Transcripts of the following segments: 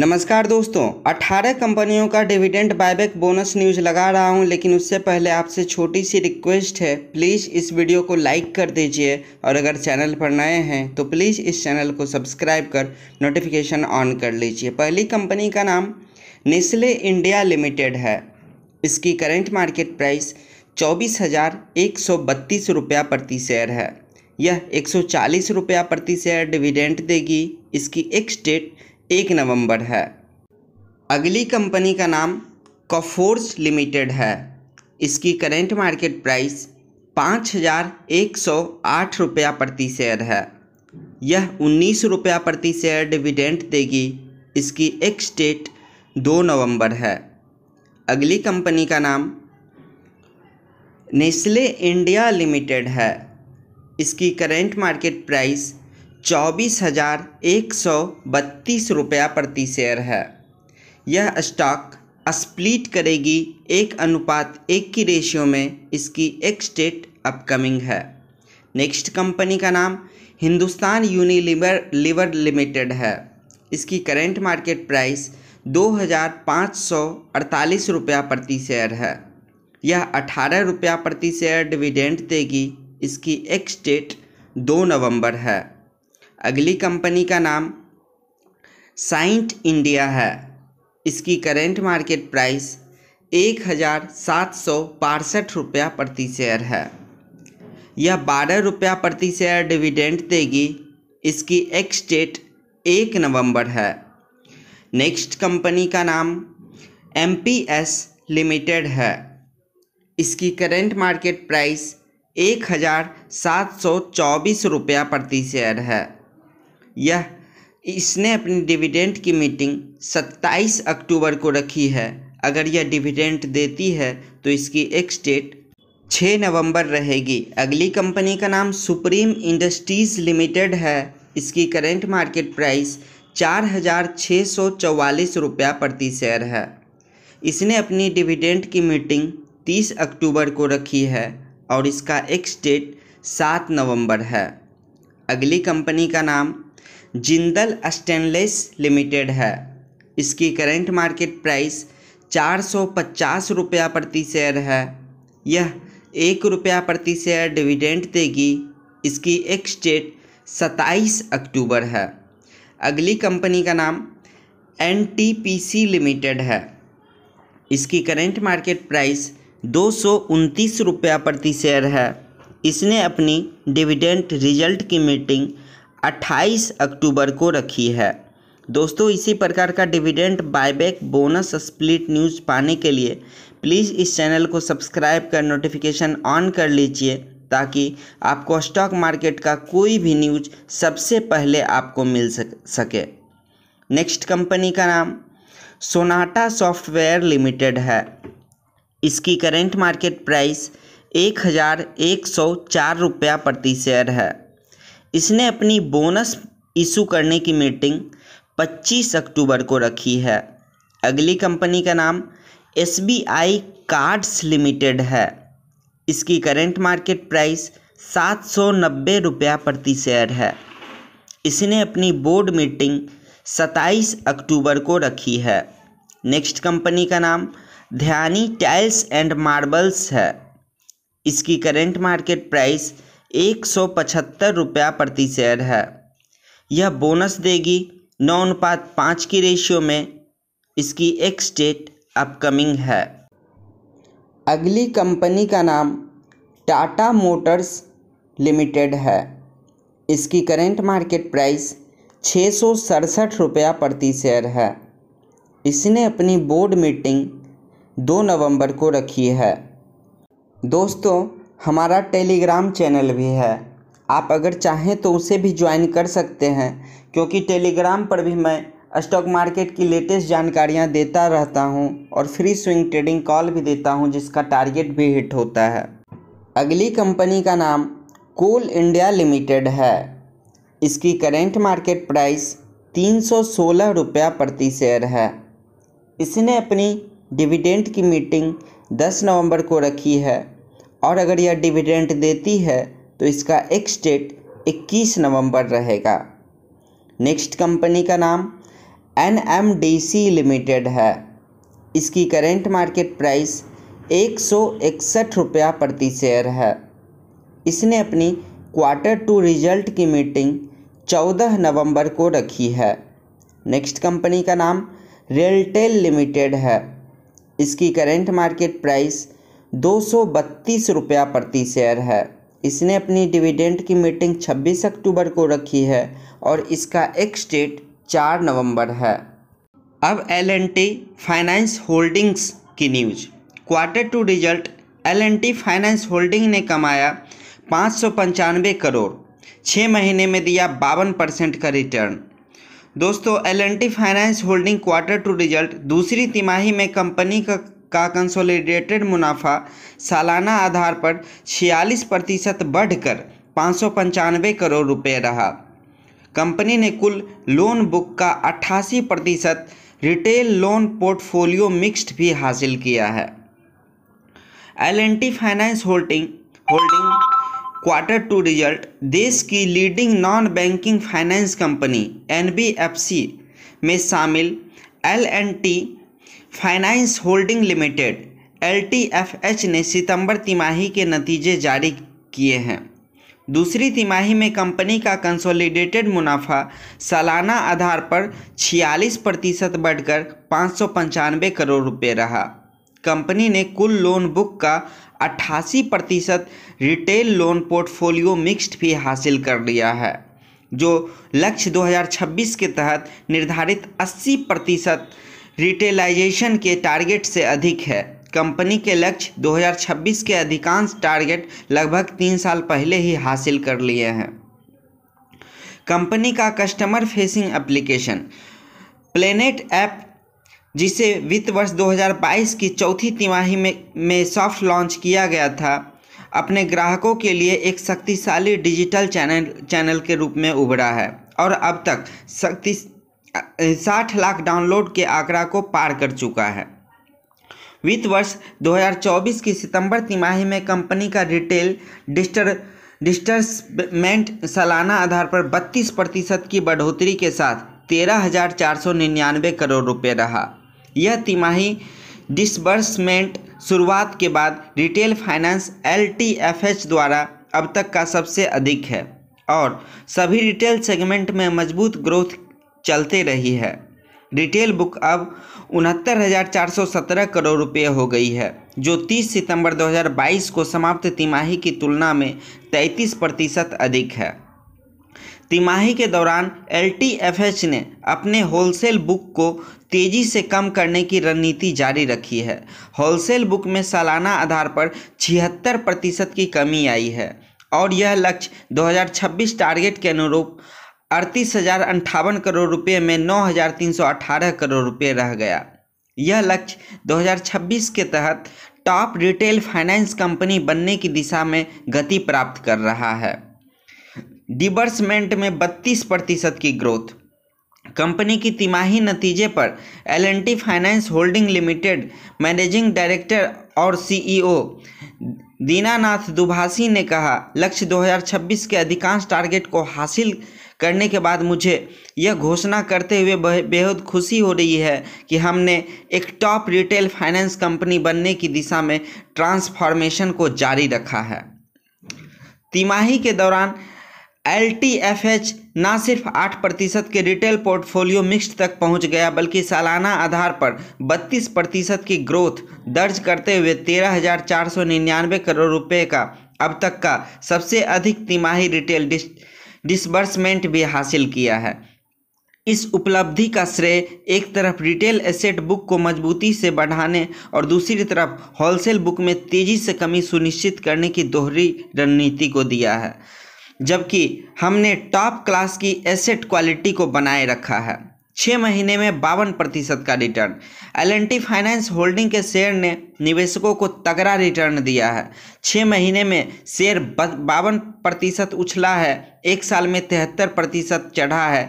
नमस्कार दोस्तों 18 कंपनियों का डिविडेंड बायबैक बोनस न्यूज लगा रहा हूं लेकिन उससे पहले आपसे छोटी सी रिक्वेस्ट है प्लीज़ इस वीडियो को लाइक कर दीजिए और अगर चैनल पर नए हैं तो प्लीज़ इस चैनल को सब्सक्राइब कर नोटिफिकेशन ऑन कर लीजिए पहली कंपनी का नाम नेस्ले इंडिया लिमिटेड है इसकी करेंट मार्केट प्राइस चौबीस हज़ार एक सौ बत्तीस रुपया प्रति शेयर है यह एक सौ चालीस रुपया प्रति शेयर डिविडेंट देगी इसकी एक स्टेट एक नवंबर है अगली कंपनी का नाम कफोर्स लिमिटेड है इसकी करेंट मार्केट प्राइस पाँच हज़ार एक सौ आठ रुपया प्रति शेयर है यह उन्नीस रुपया प्रति शेयर डिविडेंट देगी इसकी एक्स डेट दो नवंबर है अगली कंपनी का नाम नेस्ले इंडिया लिमिटेड है इसकी करेंट मार्केट प्राइस चौबीस हज़ार एक सौ बत्तीस रुपया प्रति शेयर है यह स्टॉक स्प्लिट करेगी एक अनुपात एक की रेशियो में इसकी एक स्टेट अपकमिंग है नेक्स्ट कंपनी का नाम हिंदुस्तान यूनिलीवर लिवर लिमिटेड है इसकी करेंट मार्केट प्राइस दो हज़ार पाँच सौ अड़तालीस रुपया प्रति शेयर है यह अठारह रुपया प्रति शेयर डिविडेंड देगी इसकी एक स्टेट दो नवंबर है अगली कंपनी का नाम साइंट इंडिया है इसकी करेंट मार्केट प्राइस एक हज़ार सात सौ बासठ रुपया प्रति शेयर है यह बारह रुपया प्रति शेयर डिविडेंड देगी इसकी एक्स डेट एक नवंबर है नेक्स्ट कंपनी का नाम एम लिमिटेड है इसकी करेंट मार्केट प्राइस एक हज़ार सात सौ चौबीस रुपया प्रति शेयर है यह इसने अपनी डिविडेंट की मीटिंग 27 अक्टूबर को रखी है अगर यह डिविडेंट देती है तो इसकी एक डेट 6 नवंबर रहेगी अगली कंपनी का नाम सुप्रीम इंडस्ट्रीज़ लिमिटेड है इसकी करेंट मार्केट प्राइस चार हज़ार छः सौ चौवालीस रुपया प्रति शेयर है इसने अपनी डिविडेंट की मीटिंग 30 अक्टूबर को रखी है और इसका एक्स डेट सात नवंबर है अगली कंपनी का नाम जिंदल स्टेनलेस लिमिटेड है इसकी करेंट मार्केट प्राइस चार सौ पचास रुपया प्रति शेयर है यह एक रुपया प्रति शेयर डिविडेंड देगी इसकी एक्स डेट सत्ताईस अक्टूबर है अगली कंपनी का नाम एन लिमिटेड है इसकी करेंट मार्केट प्राइस दो सौ उनतीस रुपया प्रति शेयर है इसने अपनी डिविडेंट रिजल्ट की मीटिंग 28 अक्टूबर को रखी है दोस्तों इसी प्रकार का dividend buyback bonus split news पाने के लिए प्लीज़ इस चैनल को सब्सक्राइब कर नोटिफिकेशन ऑन कर लीजिए ताकि आपको स्टॉक मार्केट का कोई भी न्यूज सबसे पहले आपको मिल सक, सके नेक्स्ट कंपनी का नाम सोनाटा सॉफ्टवेयर लिमिटेड है इसकी करेंट मार्केट प्राइस एक हज़ार एक सौ चार रुपया प्रति शेयर है इसने अपनी बोनस इशू करने की मीटिंग 25 अक्टूबर को रखी है अगली कंपनी का नाम S B I cards limited है इसकी करेंट मार्केट प्राइस सात सौ नब्बे रुपया प्रति शेयर है इसने अपनी बोर्ड मीटिंग 27 अक्टूबर को रखी है नेक्स्ट कंपनी का नाम ध्यानी टाइल्स एंड मार्बल्स है इसकी करेंट मार्केट प्राइस एक सौ पचहत्तर रुपया प्रति शेयर है यह बोनस देगी नौ अनुपात पाँच की रेशियो में इसकी एक्स डेट अपकमिंग है अगली कंपनी का नाम टाटा मोटर्स लिमिटेड है इसकी करेंट मार्केट प्राइस छः सौ सड़सठ रुपया प्रति शेयर है इसने अपनी बोर्ड मीटिंग दो नवंबर को रखी है दोस्तों हमारा टेलीग्राम चैनल भी है आप अगर चाहें तो उसे भी ज्वाइन कर सकते हैं क्योंकि टेलीग्राम पर भी मैं स्टॉक मार्केट की लेटेस्ट जानकारियां देता रहता हूं और फ्री स्विंग ट्रेडिंग कॉल भी देता हूं जिसका टारगेट भी हिट होता है अगली कंपनी का नाम कोल इंडिया लिमिटेड है इसकी करेंट मार्केट प्राइस तीन सौ सोलह रुपया प्रति शेयर है इसने अपनी डिविडेंट की मीटिंग 10 नवंबर को रखी है और अगर यह डिविडेंट देती है तो इसका एक्स डेट 21 नवंबर रहेगा नेक्स्ट कंपनी का नाम N M D C limited है इसकी करेंट मार्केट प्राइस एक सौ इकसठ रुपया प्रति शेयर है इसने अपनी क्वार्टर टू रिजल्ट की मीटिंग 14 नवंबर को रखी है नेक्स्ट कंपनी का नाम रेलटेल लिमिटेड है इसकी करेंट मार्केट प्राइस दो सौ बत्तीस रुपया प्रति शेयर है इसने अपनी डिविडेंड की मीटिंग 26 अक्टूबर को रखी है और इसका एक्स डेट 4 नवंबर है अब एल फाइनेंस होल्डिंग्स की news quarter two result L finance holding ने कमाया पाँच करोड़ छः महीने में दिया बावन परसेंट का रिटर्न दोस्तों L finance holding quarter two result दूसरी तिमाही में कंपनी का का कंसोलिडेटेड मुनाफा सालाना आधार पर छियालीस प्रतिशत बढ़कर पाँच करोड़ रुपये रहा कंपनी ने कुल लोन बुक का अट्ठासी प्रतिशत रिटेल लोन पोर्टफोलियो मिक्स्ड भी हासिल किया है L N T finance holding holding quarter two result देश की leading non banking finance company एन में शामिल L N T finance holding limited L ने सितंबर तिमाही के नतीजे जारी किए हैं दूसरी तिमाही में कंपनी का कंसोलिडेटेड मुनाफा सालाना आधार पर 46 प्रतिशत बढ़कर पाँच करोड़ रुपए रहा कंपनी ने कुल लोन बुक का 88 प्रतिशत रिटेल लोन पोर्टफोलियो मिक्स्ड भी हासिल कर लिया है जो लक्ष्य 2026 के तहत निर्धारित 80 प्रतिशत रिटेलाइजेशन के टारगेट से अधिक है कंपनी के लक्ष्य 2026 के अधिकांश टारगेट लगभग तीन साल पहले ही हासिल कर लिए हैं कंपनी का customer facing application planet app जिसे वित्त वर्ष 2022 की चौथी तिमाही में में सॉफ्ट लॉन्च किया गया था अपने ग्राहकों के लिए एक शक्तिशाली डिजिटल चैनल चैनल के रूप में उभरा है और अब तक शक्ति साठ लाख डाउनलोड के आंकड़ा को पार कर चुका है वित्त वर्ष 2024 की सितंबर तिमाही में कंपनी का रिटेल डिस्टर डिस्टर्समेंट सालाना आधार पर 32 प्रतिशत की बढ़ोतरी के साथ तेरह हजार चार सौ निन्यानवे करोड़ रुपये रहा यह तिमाही डिसबर्समेंट शुरुआत के बाद रिटेल फाइनेंस एल द्वारा अब तक का सबसे अधिक है और सभी रिटेल सेगमेंट में मजबूत ग्रोथ चलते रही है रिटेल बुक अब उनहत्तर हज़ार चार सौ सत्रह करोड़ रुपये हो गई है जो 30 सितंबर 2022 को समाप्त तिमाही की तुलना में 33 प्रतिशत अधिक है तिमाही के दौरान एल ने अपने होलसेल बुक को तेज़ी से कम करने की रणनीति जारी रखी है होलसेल बुक में सालाना आधार पर छिहत्तर प्रतिशत की कमी आई है और यह लक्ष्य 2026 टारगेट के अनुरूप अड़तीस हजार अंठावन करोड़ रुपए में नौ हजार तीन सौ अठारह करोड़ रुपए रह गया यह लक्ष्य 2026 के तहत टॉप रिटेल फाइनेंस कंपनी बनने की दिशा में गति प्राप्त कर रहा है डिबर्समेंट में 32 प्रतिशत की ग्रोथ कंपनी की तिमाही नतीजे पर L finance holding limited managing director और सीईओ दीनानाथ दुभाषी ने कहा लक्ष्य 2026 के अधिकांश टारगेट को हासिल करने के बाद मुझे यह घोषणा करते हुए बेहद खुशी हो रही है कि हमने एक टॉप रिटेल फाइनेंस कंपनी बनने की दिशा में ट्रांसफॉर्मेशन को जारी रखा है तिमाही के दौरान एल टी एफ एच न सिर्फ आठ प्रतिशत के रिटेल पोर्टफोलियो मिक्स्ड तक पहुंच गया बल्कि सालाना आधार पर 32 प्रतिशत की ग्रोथ दर्ज करते हुए तेरह हजार चार सौ निन्यानवे करोड़ रुपए का अब तक का सबसे अधिक तिमाही रिटेल डिस्ट डिसबर्समेंट भी हासिल किया है इस उपलब्धि का श्रेय एक तरफ रिटेल एसेट बुक को मजबूती से बढ़ाने और दूसरी तरफ होलसेल बुक में तेजी से कमी सुनिश्चित करने की दोहरी रणनीति को दिया है जबकि हमने टॉप क्लास की एसेट क्वालिटी को बनाए रखा है छः महीने में बावन प्रतिशत का रिटर्न एल फाइनेंस होल्डिंग के शेयर ने निवेशकों को तगड़ा रिटर्न दिया है छः महीने में शेयर बावन प्रतिशत उछला है एक साल में तिहत्तर प्रतिशत चढ़ा है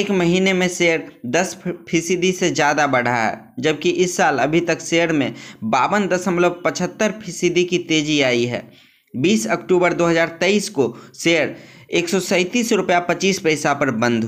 एक महीने में शेयर दस फीसदी से ज़्यादा बढ़ा है जबकि इस साल अभी तक शेयर में बावन दशमलव पचहत्तर फीसदी की तेज़ी आई है 20 अक्टूबर 2023 को शेयर एक सौ रुपया पच्चीस पैसा पर बंद